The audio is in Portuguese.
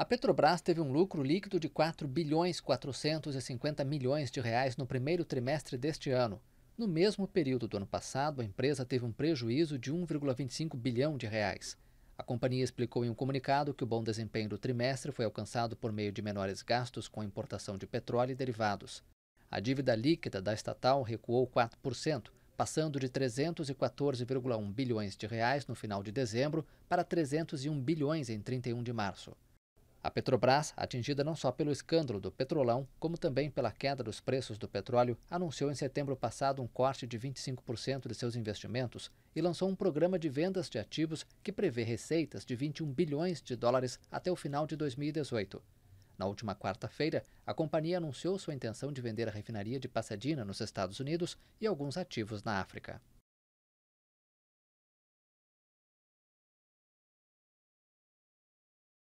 A Petrobras teve um lucro líquido de 4 bilhões 450 milhões de reais no primeiro trimestre deste ano. No mesmo período do ano passado, a empresa teve um prejuízo de 1,25 bilhão de reais. A companhia explicou em um comunicado que o bom desempenho do trimestre foi alcançado por meio de menores gastos com importação de petróleo e derivados. A dívida líquida da estatal recuou 4%, passando de 314,1 bilhões de reais no final de dezembro para 301 bilhões em 31 de março. A Petrobras, atingida não só pelo escândalo do petrolão, como também pela queda dos preços do petróleo, anunciou em setembro passado um corte de 25% de seus investimentos e lançou um programa de vendas de ativos que prevê receitas de 21 bilhões de dólares até o final de 2018. Na última quarta-feira, a companhia anunciou sua intenção de vender a refinaria de Pasadena, nos Estados Unidos, e alguns ativos na África.